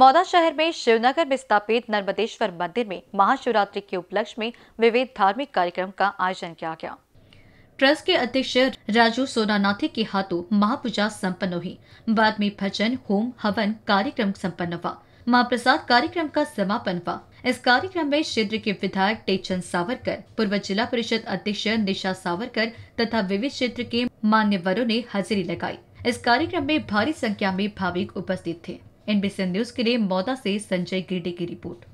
मौदा शहर में शिवनगर में स्थापित नर्मदेश्वर मंदिर में महाशिवरात्रि के उपलक्ष्य में विविध धार्मिक कार्यक्रम का आयोजन किया गया ट्रस्ट के अध्यक्ष राजू सोनानाथी के हाथों महापूजा संपन्न हुई बाद में भजन होम हवन कार्यक्रम संपन्न हुआ महाप्रसाद कार्यक्रम का समापन हुआ इस कार्यक्रम में क्षेत्र के विधायक टेकचंद सावरकर पूर्व जिला परिषद अध्यक्ष निशा सावरकर तथा विविध क्षेत्र के मान्यवरों ने हाजिरी लगाई इस कार्यक्रम में भारी संख्या में भाविक उपस्थित थे एनबीसी न्यूज के लिए मौदा से संजय गिरडे की रिपोर्ट